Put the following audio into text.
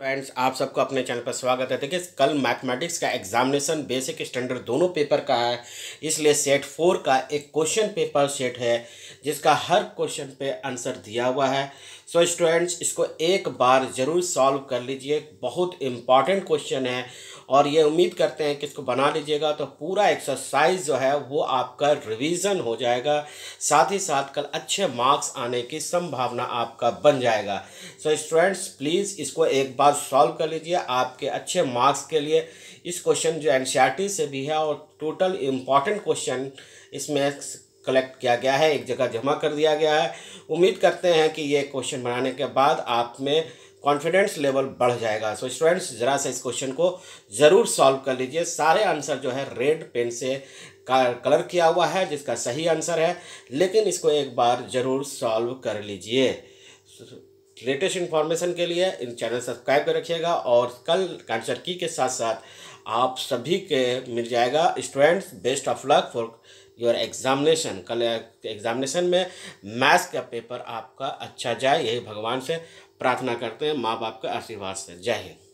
friends आप सबको अपने चैनल पर स्वागत है देखिए कल मैथमेटिक्स का एग्जामिनेशन बेसिक स्टैंडर्ड दोनों पेपर का है इसलिए सेट फोर का एक क्वेश्चन पेपर सेट है जिसका हर क्वेश्चन पे आंसर दिया हुआ है सो so, स्टूडेंट्स इसको एक बार ज़रूर सॉल्व कर लीजिए बहुत इम्पॉर्टेंट क्वेश्चन है और ये उम्मीद करते हैं कि इसको बना लीजिएगा तो पूरा एक्सरसाइज जो है वो आपका रिवीजन हो जाएगा साथ ही साथ कल अच्छे मार्क्स आने की संभावना आपका बन जाएगा सो स्टूडेंट्स प्लीज़ इसको एक बार सॉल्व कर लीजिए आपके अच्छे मार्क्स के लिए इस क्वेश्चन जो एन से भी है और टोटल इम्पॉर्टेंट क्वेश्चन इसमें कलेक्ट किया गया है एक जगह जमा कर दिया गया है उम्मीद करते हैं कि ये क्वेश्चन बनाने के बाद आप में कॉन्फिडेंस लेवल बढ़ जाएगा सो स्टूडेंट्स ज़रा से इस क्वेश्चन को ज़रूर सॉल्व कर लीजिए सारे आंसर जो है रेड पेन से कलर किया हुआ है जिसका सही आंसर है लेकिन इसको एक बार ज़रूर सॉल्व कर लीजिए लेटेस्ट इन्फॉर्मेशन के लिए इन चैनल सब्सक्राइब कर रखिएगा और कल कैंसर की के साथ साथ आप सभी के मिल जाएगा students best of luck for your examination कल एग्जामिनेशन में मैथ्स का पेपर आपका अच्छा जाए यही भगवान से प्रार्थना करते हैं माँ बाप के आशीर्वाद से जय हिंद